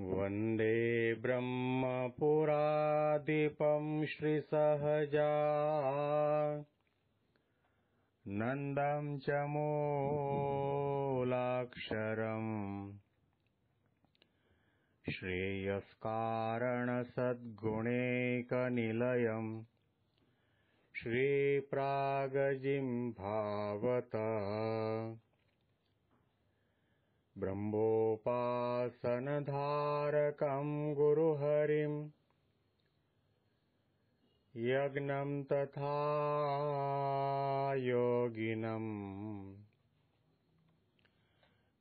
वन्दे ब्रह्मपुरादिपं पुरादिपं श्रीसहजा नन्दं च मोलाक्षरम् श्रेयस्कारणसद्गुणैकनिलयम् भावता ब्रह्मोपासनधारकं गुरुहरिम् यज्ञं तथा योगिनम्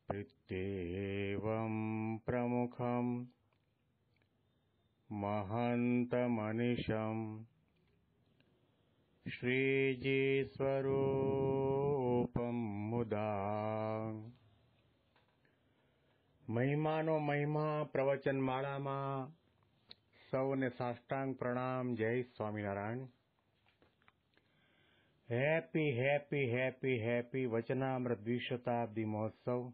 प्रीत्येवं प्रमुखं महन्तमनिशम् श्रीजीस्वरूपं मुदा મહિમાનો મહિમા પ્રવચન માળામાં સૌને સાષ્ટાંગ પ્રણામ જય Swaminarayan happy happy happy happy Vachanamrut દ્વિશતાબ્દી મહોત્સવ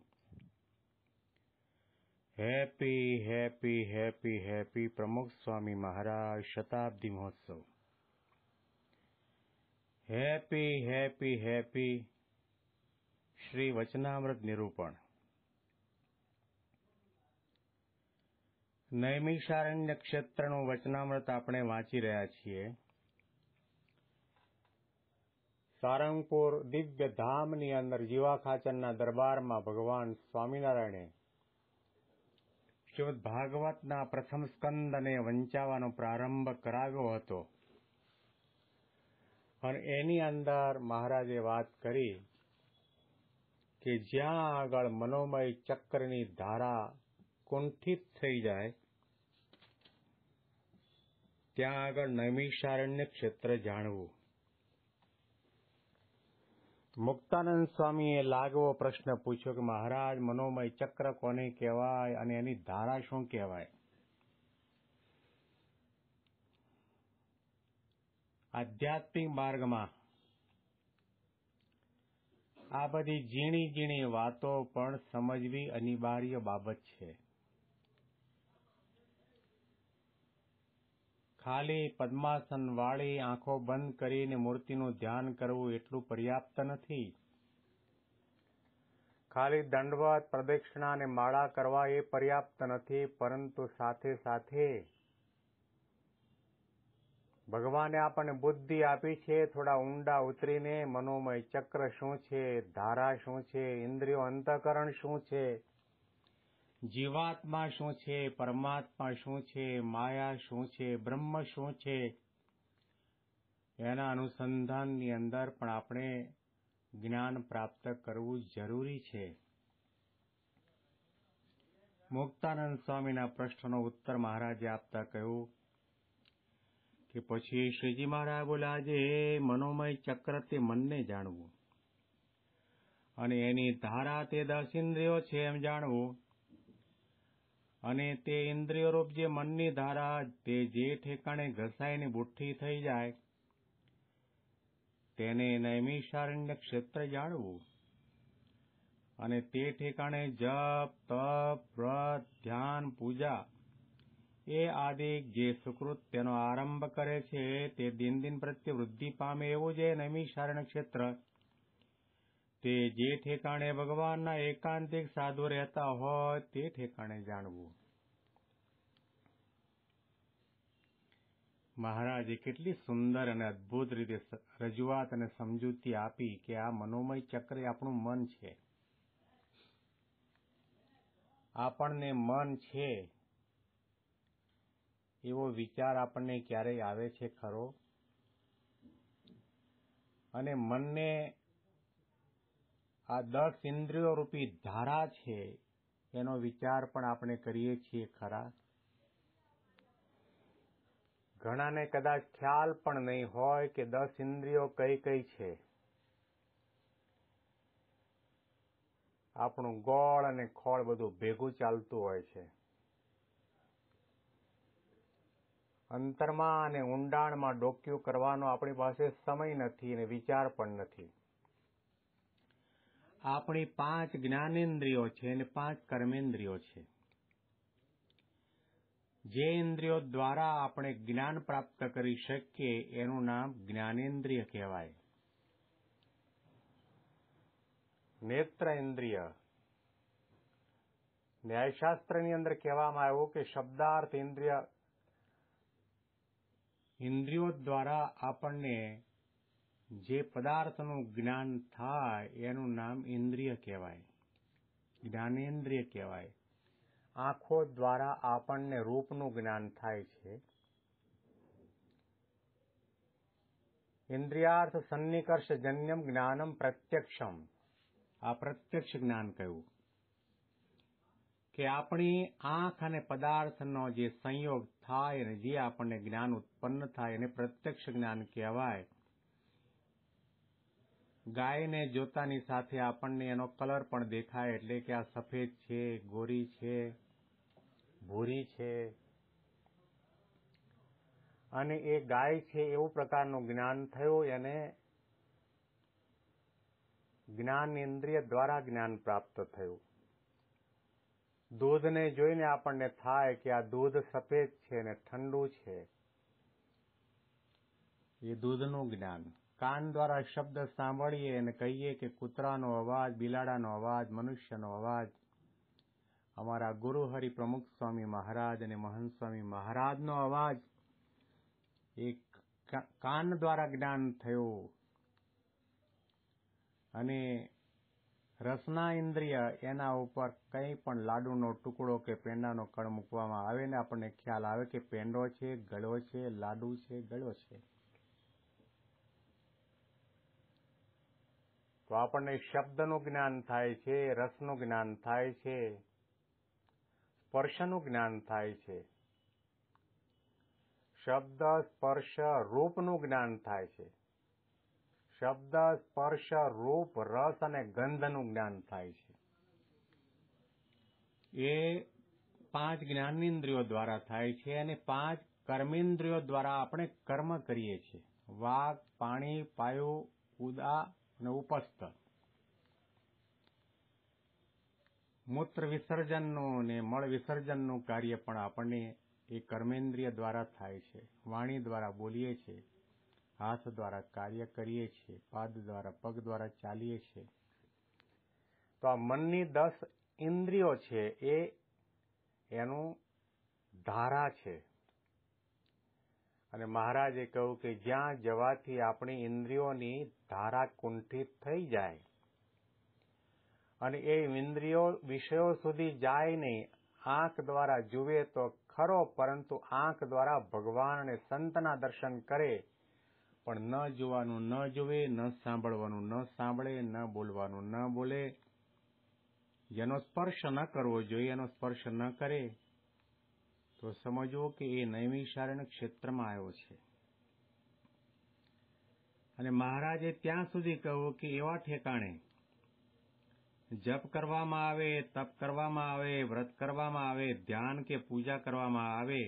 હેપી હેપી હેપી હેપી પ્રમુખ સ્વામી મહારાજ શતાબ્દી મહોત્સવ happy happy happy Shri Vachanamrut નિરૂપણ નૈમિષારણ્ય ક્ષેત્રનું વચનામૃત આપણે વાંચી રહ્યા છીએ સારંગપુર દિવ્ય ધામની અંદર જીવા દરબારમાં ભગવાન સ્વામિનારાયણે શ્રીમદ ભાગવતના પ્રથમ સ્કંદને વંચાવાનો પ્રારંભ કરાવ્યો હતો અને એની અંદર મહારાજે વાત કરી કે જ્યાં આગળ મનોમય ચક્રની ધારા કુંઠિત થઈ જાય ત્યાં આગળ નૈમિષારણ્ય ક્ષેત્ર જાણવું મુક્તાનંદ સ્વામીએ લાગવો પ્રશ્ન પૂછ્યો કે મહારાજ મનોમય ચક્ર કોને કહેવાય અને એની ધારા શું કહેવાય આધ્યાત્મિક માર્ગમાં આ બધી ઝીણી ઝીણી વાતો પણ સમજવી અનિવાર્ય બાબત છે ખાલી પદ્માસન વાળી આંખો બંધ કરીને મૂર્તિનું ધ્યાન કરવું એટલું પર્યાપ્ત નથી ખાલી દંડવત પ્રદક્ષિણા અને માળા કરવા એ પર્યાપ્ત નથી પરંતુ સાથે સાથે ભગવાને આપણને બુદ્ધિ આપી છે થોડા ઊંડા ઉતરીને મનોમય ચક્ર શું છે ધારા શું છે ઇન્દ્રિયો અંતકરણ શું છે જીવાત્મા શું છે પરમાત્મા શું છે માયા શું છે બ્રહ્મ શું છે એના અનુસંધાનની અંદર પણ આપણે જ્ઞાન પ્રાપ્ત કરવું જરૂરી છે મુક્તાનંદ સ્વામીના પ્રશ્નનો ઉત્તર મહારાજે આપતા કહ્યું કે પછી શ્રીજી મહારાજ બોલ્યા આજે મનોમય ચક્રથી મનને જાણવું અને એની ધારા તે દસ ઇન્દ્રિયો છે એમ જાણવું અને તે ઇન્દ્રિયરૂપ જે મનની ધારા તે જે ઠેકાણે ઘસાઈને બુઠ્ઠી થઈ જાય તેને નૈમિષારણ્ય ક્ષેત્ર જાણવું અને તે ઠેકાણે જપ તપ વ્રત ધ્યાન પૂજા એ આદિ જે સુકૃત તેનો આરંભ કરે છે તે દિન દિન પ્રત્યે વૃદ્ધિ પામે એવું જ એ નૈમિષારણ્ય ક્ષેત્ર તે જે ઠેકાણે ભગવાનના એકાંતિક સાધુ રહેતા હોય તે ઠેકાણે જાણવું મહારાજે કેટલી સુંદર અને અદભુત રીતે રજૂઆત અને સમજૂતી આપી કે આ મનોમય ચક્ર આપણું મન છે આપણને મન છે એવો વિચાર આપણને ક્યારેય આવે છે ખરો અને મનને આ દસ ઇન્દ્રિયો રૂપી ધારા છે એનો વિચાર પણ આપણે કરીએ છીએ ખરા ઘણાને કદાચ ખ્યાલ પણ નહીં હોય કે દસ ઇન્દ્રિયો કઈ કઈ છે આપણું ગોળ અને ખોળ બધું ભેગું ચાલતું હોય છે અંતરમાં અને ઊંડાણમાં ડોક્યું કરવાનો આપણી પાસે સમય નથી અને વિચાર પણ નથી આપણી પાંચ જ્ઞાનેન્દ્રિયો છે અને પાંચ કર્મેન્દ્રિયો છે જે ઇન્દ્રિયો દ્વારા આપણે જ્ઞાન પ્રાપ્ત કરી શકીએ એનું નામ જ્ઞાનેન્દ્રિય કહેવાય નેત્ર ઇન્દ્રિય ન્યાયશાસ્ત્રની અંદર કહેવામાં આવ્યું કે શબ્દાર્થ ઇન્દ્રિય ઇન્દ્રિયો દ્વારા આપણને જે પદાર્થનું જ્ઞાન થાય એનું નામ ઇન્દ્રિય કહેવાય જ્ઞાનેન્દ્રિય કહેવાય આંખો દ્વારા આપણને રૂપનું જ્ઞાન થાય છે ઇન્દ્રિયાર્થ સન્નિકર્ષ જન્યમ જ્ઞાનમ પ્રત્યક્ષમ આ પ્રત્યક્ષ જ્ઞાન કહ્યું કે આપણી આંખ અને પદાર્થનો જે સંયોગ થાય અને જે આપણને જ્ઞાન ઉત્પન્ન થાય એને પ્રત્યક્ષ જ્ઞાન કહેવાય ગાયને જોતાની સાથે આપણને એનો કલર પણ દેખાય એટલે કે આ સફેદ છે ગોરી છે ભૂરી છે અને એ ગાય છે એવું પ્રકારનું જ્ઞાન થયું એને જ્ઞાન ઇન્દ્રિય દ્વારા જ્ઞાન પ્રાપ્ત થયું દૂધને જોઈને આપણને થાય કે આ દૂધ સફેદ છે અને ઠંડુ છે એ દૂધનું જ્ઞાન કાન દ્વારા શબ્દ સાંભળીએ અને કહીએ કે કૂતરાનો અવાજ બિલાડાનો અવાજ મનુષ્યનો અવાજ અમારા ગુરુ હરિ પ્રમુખ સ્વામી મહારાજ અને મહંત સ્વામી મહારાજનો અવાજ એક કાન દ્વારા જ્ઞાન થયું અને રસના ઇન્દ્રિય એના ઉપર કંઈ પણ લાડુનો ટુકડો કે પેંડાનો કણ મૂકવામાં આવે ને આપણને ખ્યાલ આવે કે પેંડો છે ગળો છે લાડુ છે ગળો છે તો આપણને શબ્દનું જ્ઞાન થાય છે રસનું જ્ઞાન થાય છે સ્પર્શનું જ્ઞાન થાય છે શબ્દ સ્પર્શ રૂપનું જ્ઞાન થાય છે શબ્દ સ્પર્શ રૂપ રસ અને ગંધનું જ્ઞાન થાય છે એ પાંચ જ્ઞાનેન્દ્રિયો દ્વારા થાય છે અને પાંચ કર્મેન્દ્રિયો દ્વારા આપણે કર્મ કરીએ છીએ વાઘ પાણી પાયો ઉદા અને ઉપસ્થ મૂત્ર વિસર્જનનું ને મળ વિસર્જનનું કાર્ય પણ આપણને એ કર્મેન્દ્રિય દ્વારા થાય છે વાણી દ્વારા બોલીએ છીએ હાથ દ્વારા કાર્ય કરીએ છીએ પાદ દ્વારા પગ દ્વારા ચાલીએ છીએ તો આ મનની દસ ઇન્દ્રિયો છે એ એનું ધારા છે અને મહારાજે કહ્યું કે જ્યાં જવાથી આપણી ઇન્દ્રિયોની ધારા કુંઠિત થઈ જાય અને એ ઇન્દ્રિયો વિષયો સુધી જાય નહીં આંખ દ્વારા જુએ તો ખરો પરંતુ આંખ દ્વારા ભગવાન અને સંતના દર્શન કરે પણ ન જોવાનું ન જુએ ન સાંભળવાનું ન સાંભળે ન બોલવાનું ન બોલે જેનો સ્પર્શ ન કરવો જોઈએ એનો સ્પર્શ ન કરે તો સમજો કે એ નૈમિષારણ્ય ક્ષેત્રમાં આવ્યો છે અને મહારાજે ત્યાં સુધી કહ્યું કે એવા ઠેકાણે જપ કરવામાં આવે તપ કરવામાં આવે વ્રત કરવામાં આવે ધ્યાન કે પૂજા કરવામાં આવે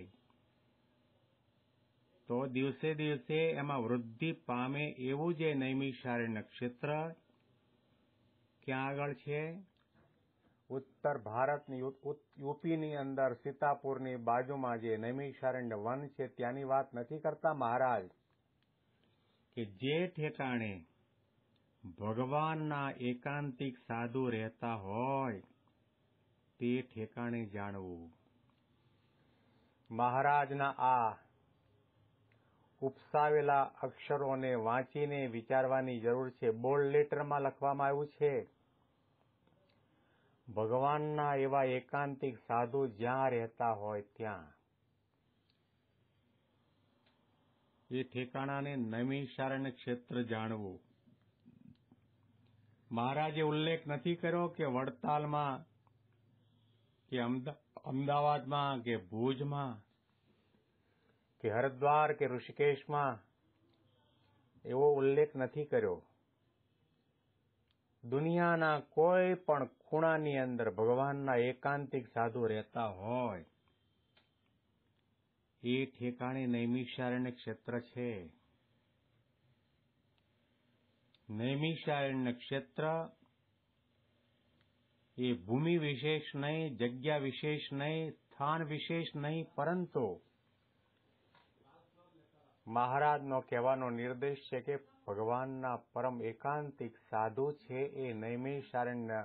તો દિવસે દિવસે એમાં વૃદ્ધિ પામે એવું જે નૈમિષારણ્ય ક્ષેત્ર ક્યાં આગળ છે ઉત્તર ભારતની યુપીની અંદર સીતાપુરની બાજુમાં જે નૈમિષારણ્ય વન છે ત્યાંની વાત નથી કરતા મહારાજ કે જે ઠેકાણે ભગવાનના એકાંતિક સાધુ રહેતા હોય તે ઠેકાણે જાણવું મહારાજના આ ઉપસાવેલા અક્ષરોને વાંચીને વિચારવાની જરૂર છે બોલ્ડ લેટરમાં લખવામાં આવ્યું છે ભગવાનના એવા એકાંતિક સાધુ જ્યાં રહેતા હોય ત્યાં એ ઠેકાણાને નૈમિષારણ્ય ક્ષેત્ર જાણવું મહારાજે ઉલ્લેખ નથી કર્યો કે વડતાલમાં કે અમદાવાદમાં કે ભુજમાં કે હરદ્વાર કે ઋષિકેશમાં એવો ઉલ્લેખ નથી કર્યો દુનિયાના કોઈ પણ ખૂણાની અંદર ભગવાનના એકાંતિક સાધુ રહેતા હોય એ ઠેકાણે નૈમિષારણ્ય ક્ષેત્ર છે નૈમિષારણ્ય ક્ષેત્ર એ ભૂમિ વિશેષ નહીં જગ્યા વિશેષ નહીં સ્થાન વિશેષ નહીં પરંતુ મહારાજનો કહેવાનો નિર્દેશ છે કે ભગવાનના પરમ એકાંતિક સાધુ છે એ નૈમિષારણ્ય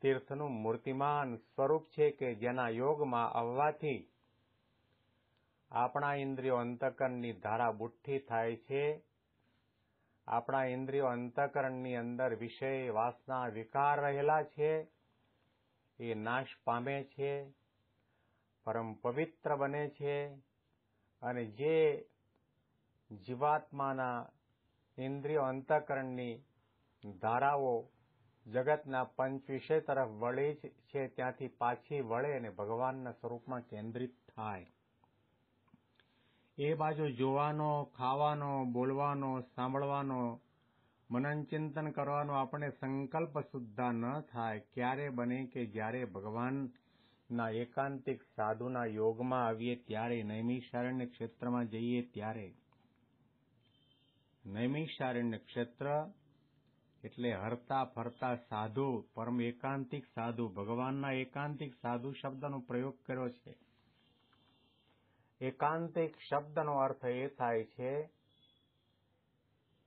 તીર્થનું મૂર્તિમાન સ્વરૂપ છે કે જેના યોગમાં આવવાથી આપણા ઇન્દ્રિયો અંતકરણની ધારા બુઠ્ઠી થાય છે આપણા ઇન્દ્રિયો અંતકરણની અંદર વિષય વાસના વિકાર રહેલા છે એ નાશ પામે છે પરમ પવિત્ર બને છે અને જે જીવાત્માના ઇન્દ્રિય અંતઃકરણની ધારાઓ જગતના પંચ વિષય તરફ જ છે ત્યાંથી પાછી વળે અને ભગવાનના સ્વરૂપમાં કેન્દ્રિત થાય એ બાજુ જોવાનો ખાવાનો બોલવાનો સાંભળવાનો મનન ચિંતન કરવાનો આપણે સંકલ્પ સુદ્ધા ન થાય ક્યારે બને કે જ્યારે ભગવાનના એકાંતિક સાધુના યોગમાં આવીએ ત્યારે નૈમિષારણ્ય ક્ષેત્રમાં જઈએ ત્યારે નૈમિષારણ્ય ક્ષેત્ર એટલે હરતા ફરતા સાધુ પરમ એકાંતિક સાધુ ભગવાનના એકાંતિક સાધુ શબ્દનો પ્રયોગ કર્યો છે એકાંતિક શબ્દનો અર્થ એ થાય છે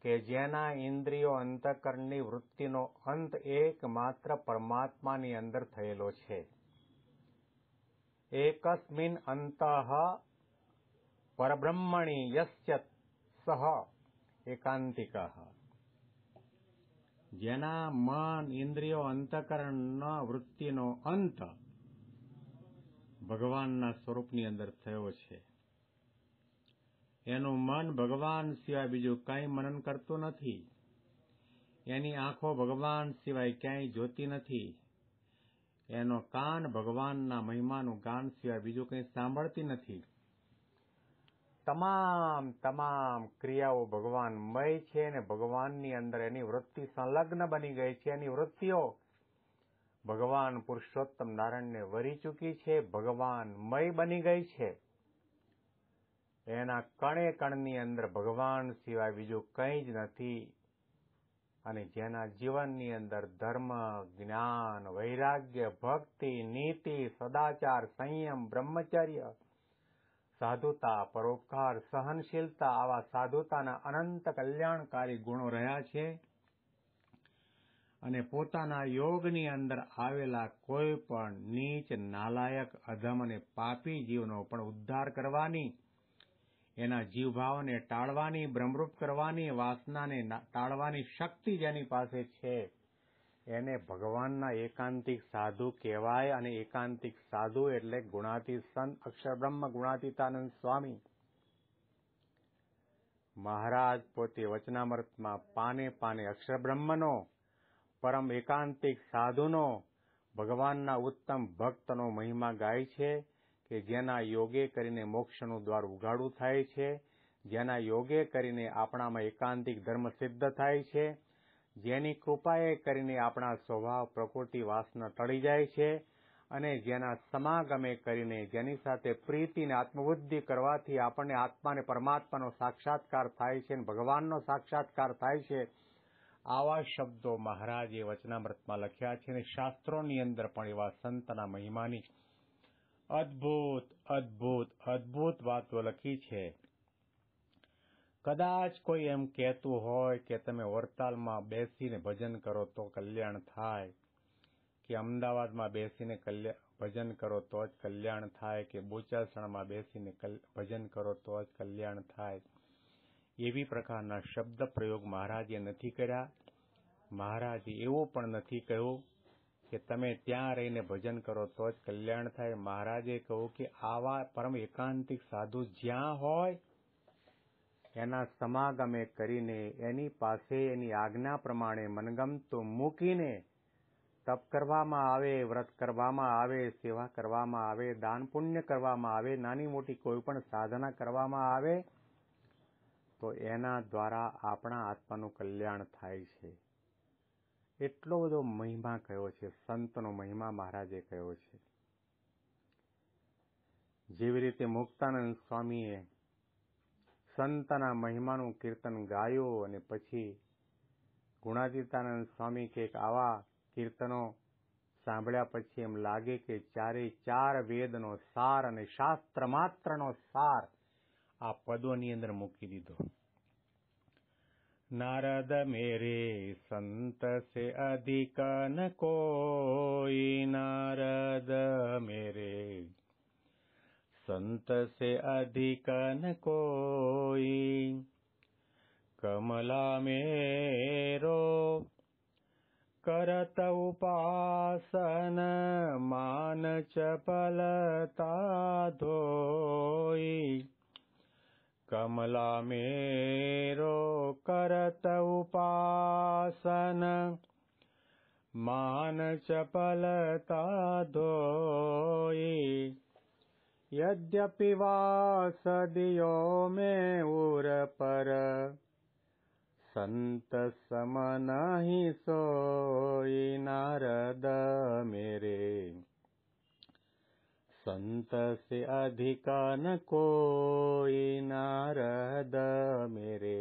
કે જેના ઇન્દ્રિયો અંતકરણની વૃત્તિનો અંત એકમાત્ર પરમાત્માની અંદર થયેલો છે એકસ્મિન અંત પરબ્રહ્મણી યસ્ય સહ એકાંતિકઃ જેના મન ઇન્દ્રિયો અંતકરણના વૃત્તિનો અંત ભગવાનના સ્વરૂપની અંદર થયો છે એનું મન ભગવાન સિવાય બીજું કંઈ મનન કરતું નથી એની આંખો ભગવાન સિવાય ક્યાંય જોતી નથી એનો કાન ભગવાનના મહિમાનું ગાન સિવાય બીજું કંઈ સાંભળતી નથી તમામ તમામ ક્રિયાઓ ભગવાનમય છે અને ભગવાનની અંદર એની વૃત્તિ સંલગ્ન બની ગઈ છે એની વૃત્તિઓ ભગવાન પુરુષોત્તમ નારાયણને વરી ચૂકી છે ભગવાનમય બની ગઈ છે એના કણે કણની અંદર ભગવાન સિવાય બીજું કંઈ જ નથી અને જેના જીવનની અંદર ધર્મ જ્ઞાન વૈરાગ્ય ભક્તિ નીતિ સદાચાર સંયમ બ્રહ્મચર્ય સાધુતા પરોપકાર સહનશીલતા આવા સાધુતાના અનંત કલ્યાણકારી ગુણો રહ્યા છે અને પોતાના યોગની અંદર આવેલા કોઈ પણ નીચ નાલાયક અધમ અને પાપી જીવનો પણ ઉદ્ધાર કરવાની એના જીવભાવને ટાળવાની ભ્રમરૂપ કરવાની વાસનાને ટાળવાની શક્તિ જેની પાસે છે એને ભગવાનના એકાંતિક સાધુ કહેવાય અને એકાંતિક સાધુ એટલે ગુણાતી સંત અક્ષરબ્રહ્મ ગુણાતીતાનંદ સ્વામી મહારાજ પોતે વચનામૃતમાં પાને પાને અક્ષરબ્રહ્મનો પરમ એકાંતિક સાધુનો ભગવાનના ઉત્તમ ભક્તનો મહિમા ગાય છે કે જેના યોગે કરીને મોક્ષનું દ્વાર ઉઘાડું થાય છે જેના યોગે કરીને આપણામાં એકાંતિક ધર્મ સિદ્ધ થાય છે જેની કૃપાએ કરીને આપણા સ્વભાવ પ્રકૃતિ વાસના ટળી જાય છે અને જેના સમાગમે કરીને જેની સાથે પ્રીતિને આત્મબુદ્ધિ કરવાથી આપણને આત્માને પરમાત્માનો સાક્ષાત્કાર થાય છે અને ભગવાનનો સાક્ષાત્કાર થાય છે આવા શબ્દો મહારાજે વચનામૃતમાં લખ્યા છે અને શાસ્ત્રોની અંદર પણ એવા સંતના મહિમાની અદ્ભુત અદ્ભુત અદ્ભુત વાતો લખી છે કદાચ કોઈ એમ કહેતું હોય કે તમે વડતાલમાં બેસીને ભજન કરો તો કલ્યાણ થાય કે અમદાવાદમાં બેસીને ભજન કરો તો જ કલ્યાણ થાય કે બોચાસણમાં બેસીને ભજન કરો તો જ કલ્યાણ થાય એવી પ્રકારના શબ્દ પ્રયોગ મહારાજે નથી કર્યા મહારાજે એવું પણ નથી કહ્યું કે તમે ત્યાં રહીને ભજન કરો તો જ કલ્યાણ થાય મહારાજે કહ્યું કે આવા પરમ એકાંતિક સાધુ જ્યાં હોય એના સમાગમે કરીને એની પાસે એની આજ્ઞા પ્રમાણે મનગમતું મૂકીને તપ કરવામાં આવે વ્રત કરવામાં આવે સેવા કરવામાં આવે દાન પુણ્ય કરવામાં આવે નાની મોટી કોઈ પણ સાધના કરવામાં આવે તો એના દ્વારા આપણા આત્માનું કલ્યાણ થાય છે એટલો બધો મહિમા કયો છે સંતનો મહિમા મહારાજે કયો છે જેવી રીતે મુક્તાનંદ સ્વામીએ સંતના મહિમાનું કીર્તન ગાયું અને પછી ગુણાતીતાનંદ સ્વામી કે આવા કીર્તનો સાંભળ્યા પછી એમ લાગે કે ચારે ચાર વેદનો સાર અને શાસ્ત્ર માત્રનો સાર આ પદોની અંદર મૂકી દીધો નારદ મેરે સંત સે અધિક ન કોઈ નારદ મેરે संत से कोई, कमला मेरो करत उपासन मान चपलता धोई कमला मेरो करत उपासन मान चपलता धोई यद्यपि वा सदियो में उर पर संत सम नहीं सोई नारद मेरे संत से अधिक न कोई नारद मेरे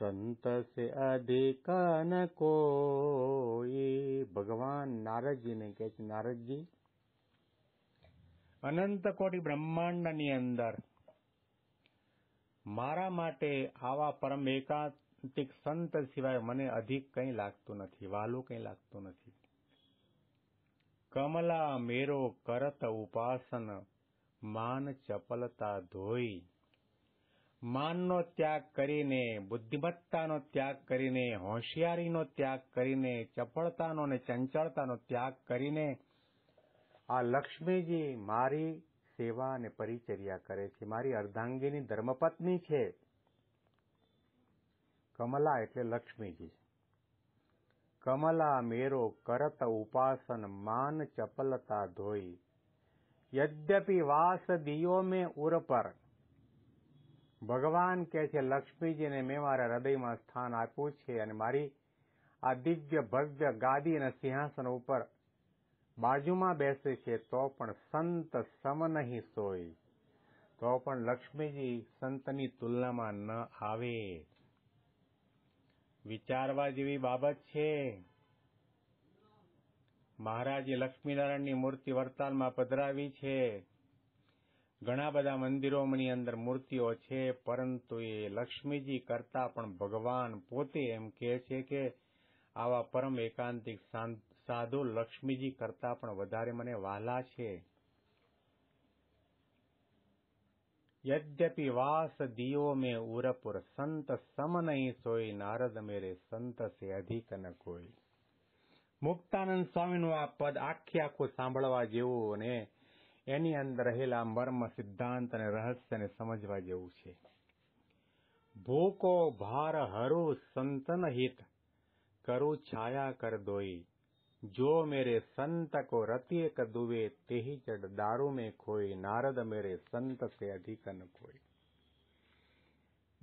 संत से अधिक न कोई भगवान नारद जी ने कहते नारद जी અનંત કોટી બ્રહ્માંડની અંદર મારા માટે આવા પરમ એકાંતિક સંત સિવાય મને અધિક કંઈ લાગતું નથી વાલું કંઈ લાગતું નથી કમલા મેરો કરત ઉપાસન માન ચપલતા ધોઈ માનનો ત્યાગ કરીને બુદ્ધિમત્તાનો ત્યાગ કરીને હોશિયારીનો ત્યાગ કરીને ચપળતાનો ને ચંચળતાનો ત્યાગ કરીને આ લક્ષ્મીજી મારી સેવા અને પરિચર્યા કરે છે મારી અર્ધાંગીની ધર્મપત્ની છે કમલા એટલે લક્ષ્મીજી કમલા મેરો કરત ઉપાસન માન ચપલતા ધોઈ યદ્યપિ વાસ દિયો મેં ઉર પર ભગવાન કહે છે લક્ષ્મીજીને મેં મારા હૃદયમાં સ્થાન આપ્યું છે અને મારી આ દિવ્ય ભવ્ય ગાદી અને સિંહાસન ઉપર બાજુમાં બેસે છે તો પણ સંત સમ નહીં સોય તો પણ લક્ષ્મીજી સંતની તુલનામાં ન આવે વિચારવા જેવી બાબત છે મહારાજે લક્ષ્મીનારાયણની મૂર્તિ વર્તાલમાં પધરાવી છે ઘણા બધા મંદિરોની અંદર મૂર્તિઓ છે પરંતુ એ લક્ષ્મીજી કરતા પણ ભગવાન પોતે એમ કહે છે કે આવા પરમ એકાંતિક શાંત સાધુ લક્ષ્મીજી કરતા પણ વધારે મને વાલા છે યદ્યપિ વાસ દિયો મે ઉરપુર સંત સમ નહીં સોઈ નારદ મેરે સંત સે અધિક ન કોઈ મુક્તાનંદ સ્વામીનું આ પદ આખે આખું સાંભળવા જેવું અને એની અંદર રહેલા મર્મ સિદ્ધાંત અને રહસ્યને સમજવા જેવું છે ભૂકો ભાર હરુ સંતન હિત કરું છાયા કર દોઈ जो मेरे संत को रतिय दुवे तेही चढ़ दारू में खोए नारद मेरे संत से अधिक न કોઈ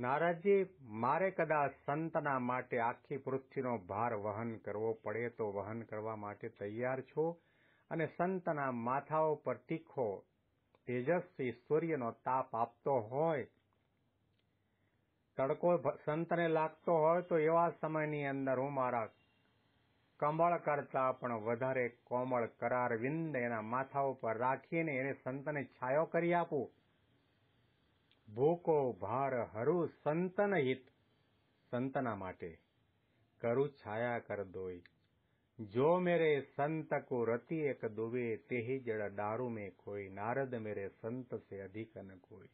નારાજજી મારે કદાચ સંતના માટે આખી પૃથ્વીનો ભાર વહન કરવો પડે તો વહન કરવા માટે તૈયાર છો અને સંતના માથાઓ પર તીખો તેજસ્વી સૂર્યનો તાપ આપતો હોય તડકો સંતને લાગતો હોય તો એવા સમયની અંદર હું મારા કમળ કરતા પણ વધારે કોમળ કરાર વિંદ એના માથા ઉપર રાખીને એને સંતને છાયો કરી આપો ભૂકો ભાર હરુ સંતન હિત સંતના માટે કરું છાયા કર દોઈ જો મેરે संत को रति एक दुबे तेही जड़ डारू में कोई नारद मेरे संत से अधिक न कोई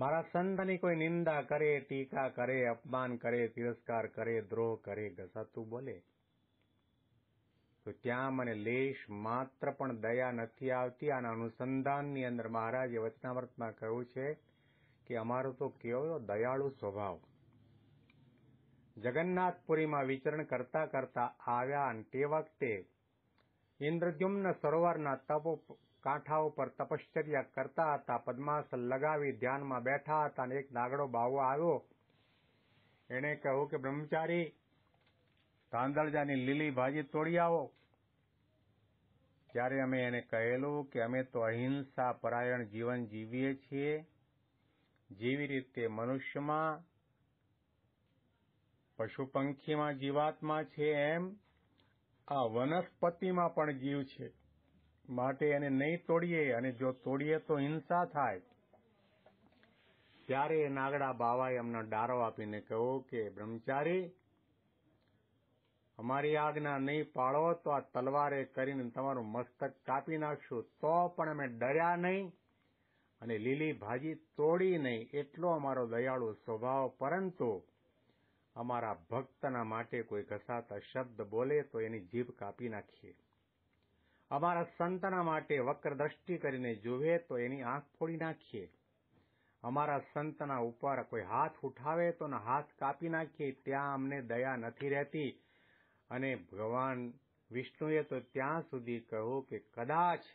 મારા સંતની કોઈ નિંદા કરે ટીકા કરે અપમાન કરે તિરસ્કાર કરે દ્રોહ કરે ઘસાતું બોલે તો ત્યાં મને લેશ માત્ર પણ દયા નથી આવતી આના અનુસંધાનની અંદર મહારાજે વચનામૃતમાં કહ્યું છે કે અમારો તો કેવો દયાળુ સ્વભાવ જગન્નાથપુરીમાં વિચરણ કરતા કરતા આવ્યા અને તે વખતે ઇન્દ્રદ્યુમ્ન સરોવરના તપો કાંઠાઓ પર તપશ્ચર્યા કરતા હતા પદ્માસન લગાવી ધ્યાનમાં બેઠા હતા અને એક નાગડો બાવવા આવ્યો એણે કહ્યું કે બ્રહ્મચારી તાંદળજાની લીલી ભાજી તોડી આવો ત્યારે અમે એને કહેલું કે અમે તો અહિંસા પરાયણ જીવન જીવીએ છીએ જેવી રીતે મનુષ્યમાં પશુ પંખીમાં જીવાત્મા છે એમ આ વનસ્પતિમાં પણ જીવ છે માટે એને નહીં તોડીએ અને જો તોડીએ તો હિંસા થાય ત્યારે નાગડા બાવાએ અમને ડારો આપીને કહ્યું કે બ્રહ્મચારી અમારી આજ્ઞા નહીં પાળો તો આ તલવારે કરીને તમારું મસ્તક કાપી નાખશું તો પણ અમે ડર્યા નહીં અને લીલી ભાજી તોડી નહીં એટલો અમારો દયાળુ સ્વભાવ પરંતુ અમારા ભક્તના માટે કોઈ ઘસાતા શબ્દ બોલે તો એની જીભ કાપી નાખીએ અમારા સંતના માટે વક્ર દ્રષ્ટિ કરીને જુએ તો એની આંખ ફોડી નાખીએ અમારા સંતના ઉપર કોઈ હાથ ઉઠાવે તો હાથ કાપી નાખીએ ત્યાં અમને દયા નથી રહેતી અને ભગવાન વિષ્ણુએ તો ત્યાં સુધી કહ્યું કે કદાચ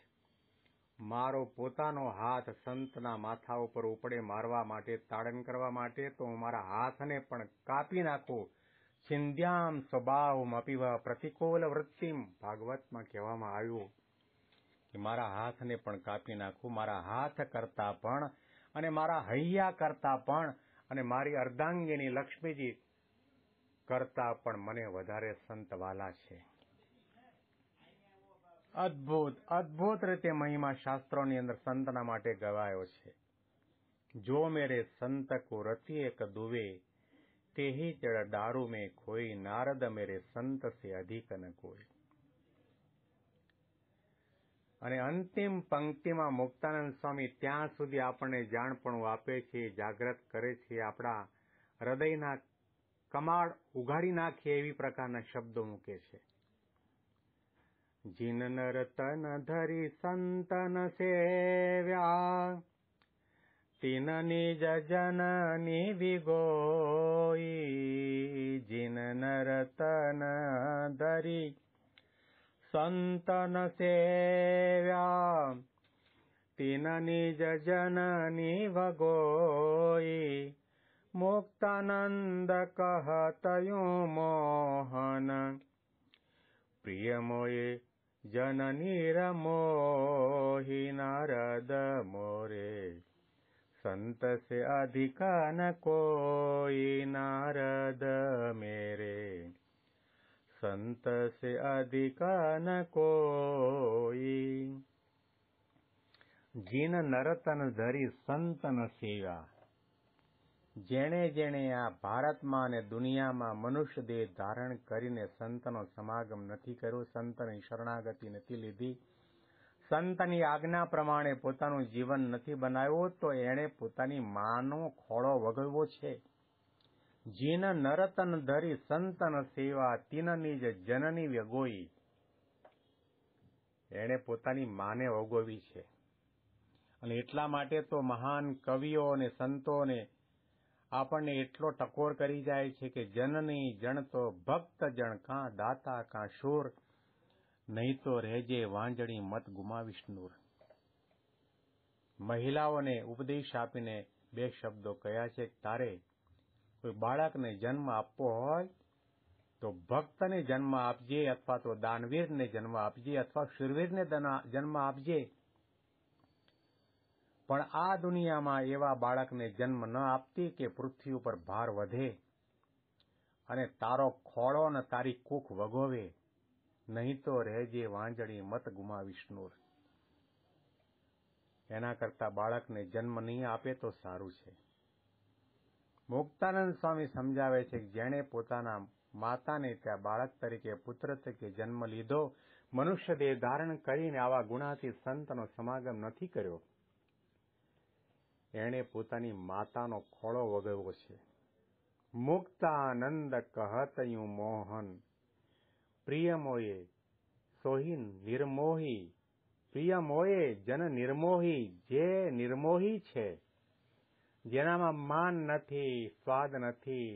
મારો પોતાનો હાથ સંતના માથા ઉપર ઉપડે મારવા માટે તાડન કરવા માટે તો હું મારા હાથને પણ કાપી નાખું ચિંધ્યામ સ્વભાવ વ પ્રતિકૂલ વૃત્તિમ ભાગવતમાં કહેવામાં આવ્યું કે મારા હાથને પણ કાપી નાખું મારા હાથ કરતા પણ અને મારા હૈયા કરતા પણ અને મારી અર્ધાંગીની લક્ષ્મીજી કરતા પણ મને વધારે સંતવાલા છે અદ્ભુત અદભુત રીતે મહિમા શાસ્ત્રોની અંદર સંતના માટે ગવાયો છે જો મેરે સંત કો રતિ એક દુવે ತೇಹಿ ಜಡ ಡಾರು ಮೇ ಖೋಯಿ ನಾರದ મેરે સંત સે અધિક ન કોઈ અને અંતિમ પંક્તિમાં મુક્તાનંદ સ્વામી ત્યાં સુધી આપણને જાણપણું આપે છે જાગૃત કરે છે આપણા હૃદયના કમાળ ઉઘાડી નાખે એવી પ્રકારના શબ્દો મૂકે છે જીન નર તન ધરી સંતન સેવ્યા तिननि निज विगोई वि गोइ जिन नरतनदरि सन्तन सेव्या तिन निज जननि मोहन प्रियमोये मोये हि मोरे संत से अधिक न कोई नारद मेरे संत से अधिक જીન નરતન ધરી સંતન સેવા જેણે જેણે આ ભારતમાં અને દુનિયામાં મનુષ્ય દેહ ધારણ કરીને સંતનો સમાગમ નથી કર્યો સંતની શરણાગતિ નથી લીધી સંતની આજ્ઞા પ્રમાણે પોતાનું જીવન નથી બનાવ્યું તો એણે પોતાની માનો ખોળો વગળવો છે જીન નરતન ધરી સંતન સેવા તિનની જ જનની વ્યગોઈ એણે પોતાની માને ઓગોવી છે અને એટલા માટે તો મહાન કવિઓ અને સંતોને આપણને એટલો ટકોર કરી જાય છે કે જનની જણ તો ભક્ત જણ કાં દાતા કાં શૂર નહીં તો રહેજે વાંજણી મત ગુમાવીશ નૂર મહિલાઓને ઉપદેશ આપીને બે શબ્દો કયા છે તારે કોઈ બાળકને જન્મ આપવો હોય તો ભક્તને જન્મ આપજે અથવા તો દાનવીરને જન્મ આપજે અથવા શૂરવીરને જન્મ આપજે પણ આ દુનિયામાં એવા બાળકને જન્મ ન આપતી કે પૃથ્વી ઉપર ભાર વધે અને તારો ખોળો ને તારી કૂખ વગોવે નહીં તો રહેજે વાંજળી મત ગુમાવીશ નૂર એના કરતા બાળકને જન્મ નહીં આપે તો સારું છે મુક્તાનંદ સ્વામી સમજાવે છે કે જેણે પોતાના માતાને ત્યાં બાળક તરીકે પુત્ર તરીકે જન્મ લીધો મનુષ્ય દેહ ધારણ કરીને આવા ગુણાથી સંતનો સમાગમ નથી કર્યો એણે પોતાની માતાનો ખોળો વગવ્યો છે મુક્તાનંદ કહતયું મોહન પ્રિયમોયે સોહિન નિર્મોહી પ્રિયમોયે જન નિર્મોહી જે નિર્મોહી છે જેનામાં માન નથી સ્વાદ નથી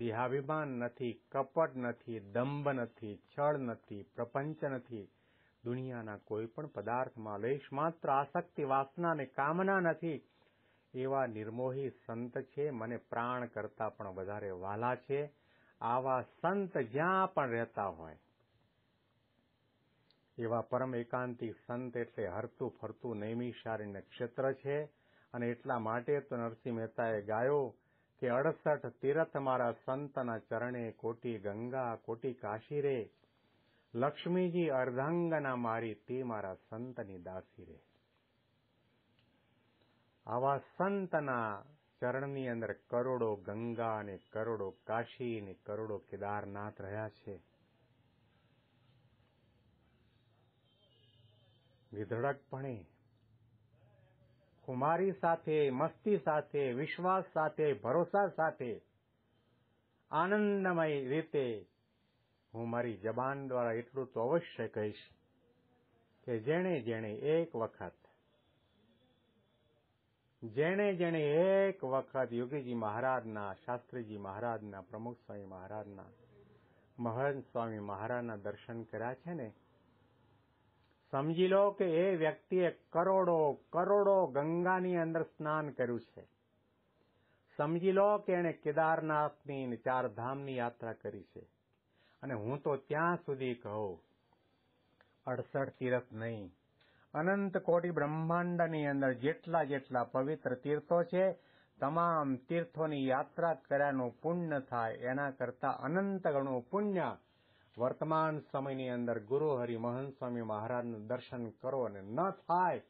દેહાભિમાન નથી કપટ નથી દંભ નથી છળ નથી પ્રપંચ નથી દુનિયાના કોઈ પણ પદાર્થમાં લઈશ માત્ર આસક્તિ વાસના ને કામના નથી એવા નિર્મોહી સંત છે મને પ્રાણ કરતા પણ વધારે વાલા છે આવા સંત જ્યાં પણ રહેતા હોય એવા પરમ એકાંતિક સંત એટલે હરતું ફરતું નૈમિષારી નક્ષત્ર છે અને એટલા માટે તો નરસિંહ મહેતાએ ગાયો કે અડસઠ તીરથ મારા સંતના ચરણે કોટી ગંગા કોટી કાશી રે લક્ષ્મીજી અર્ધાંગના મારી તે મારા સંતની દાસી રે આવા સંતના ચરણની અંદર કરોડો ગંગા ને કરોડો કાશી ને કરોડો કેદારનાથ રહ્યા છે વિધડકપણે કુમારી સાથે મસ્તી સાથે વિશ્વાસ સાથે ભરોસા સાથે આનંદમય રીતે હું મારી જબાન દ્વારા એટલું તો અવશ્ય કહીશ કે જેણે જેણે એક વખત જેણે જેણે એક વખત યોગીજી મહારાજના શાસ્ત્રીજી મહારાજના પ્રમુખ સ્વામી મહારાજના મહંત સ્વામી મહારાજના દર્શન કર્યા છે ને સમજી લો કે એ વ્યક્તિએ કરોડો કરોડો ગંગાની અંદર સ્નાન કર્યું છે સમજી લો કે એણે કેદારનાથની ચારધામની યાત્રા કરી છે અને હું તો ત્યાં સુધી કહું અડસઠ તીરથ નહીં અનંત કોટી બ્રહ્માંડની અંદર જેટલા જેટલા પવિત્ર તીર્થો છે તમામ તીર્થોની યાત્રા કર્યાનું પુણ્ય થાય એના કરતા અનંત ગણું પુણ્ય વર્તમાન સમયની અંદર ગુરુ હરિ મહંત સ્વામી મહારાજનું દર્શન કરો અને ન થાય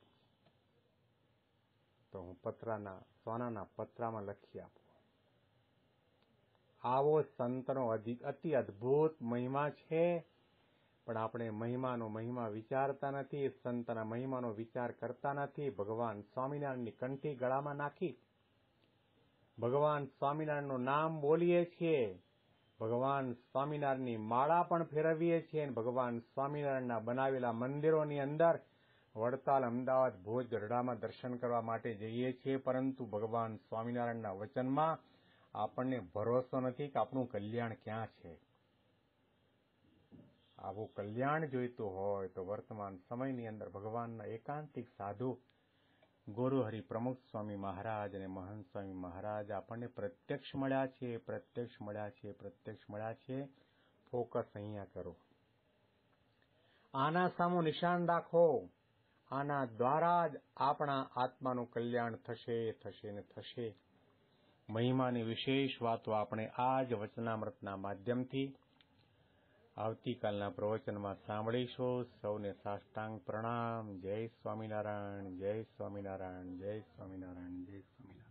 તો હું પત્રના સોનાના પતરામાં લખી આપું આવો સંતનો અતિ અદ્ભુત મહિમા છે પણ આપણે મહિમાનો મહિમા વિચારતા નથી સંતના મહિમાનો વિચાર કરતા નથી ભગવાન સ્વામિનારાયણની કંઠી ગળામાં નાખી ભગવાન સ્વામિનારાયણનું નામ બોલીએ છીએ ભગવાન સ્વામિનારાયણની માળા પણ ફેરવીએ છીએ અને ભગવાન સ્વામિનારાયણના બનાવેલા મંદિરોની અંદર વડતાલ અમદાવાદ ભોજ ગઢડામાં દર્શન કરવા માટે જઈએ છીએ પરંતુ ભગવાન સ્વામિનારાયણના વચનમાં આપણને ભરોસો નથી કે આપણું કલ્યાણ ક્યાં છે આવું કલ્યાણ જોઈતું હોય તો વર્તમાન સમયની અંદર ભગવાનના એકાંતિક સાધુ ગોરુહરિ પ્રમુખ સ્વામી મહારાજ અને મહંત સ્વામી મહારાજ આપણને પ્રત્યક્ષ મળ્યા છે પ્રત્યક્ષ મળ્યા છે પ્રત્યક્ષ મળ્યા છે ફોકસ અહીંયા કરો આના સામું નિશાન રાખો આના દ્વારા જ આપણા આત્માનું કલ્યાણ થશે થશે ને થશે મહિમાની વિશેષ વાતો આપણે આ જ વચનામૃતના માધ્યમથી આવતીકાલના પ્રવચનમાં સાંભળીશો સૌને સાષ્ટાંગ પ્રણામ જય સ્વામિનારાયણ જય સ્વામિનારાયણ જય સ્વામિનારાયણ જય સ્વામિનારાયણ